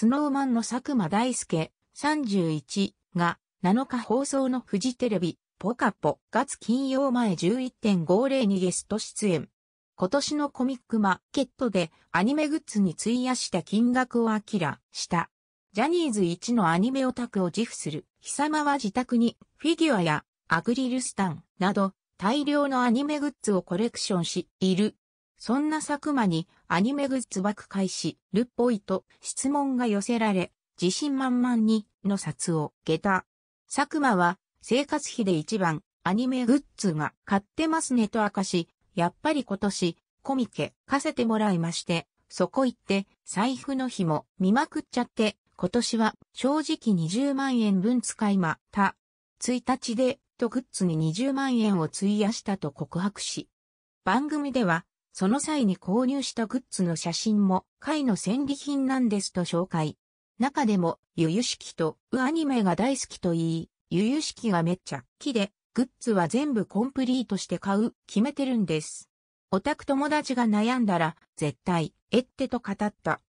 スノーマンの佐久間大介31が7日放送のフジテレビポカポ月金曜前11.50にゲスト出演。今年のコミックマーケットでアニメグッズに費やした金額を明らした。ジャニーズ1のアニメオタクを自負する、貴様は自宅にフィギュアやアクリルスタンなど大量のアニメグッズをコレクションしいるそんな佐久間にアニメグッズ爆買いし、るっぽいと質問が寄せられ、自信満々にの札を下駄。佐久間は生活費で一番アニメグッズが買ってますねと明かし、やっぱり今年コミケ貸せてもらいまして、そこ行って財布の日も見まくっちゃって、今年は正直20万円分使いまた。1日でとグッズに20万円を費やしたと告白し、番組ではその際に購入したグッズの写真も会の戦利品なんですと紹介。中でも、ゆゆしきと、うアニメが大好きと言い、ゆゆしきがめっちゃ好きで、グッズは全部コンプリートして買う、決めてるんです。オタク友達が悩んだら、絶対、えってと語った。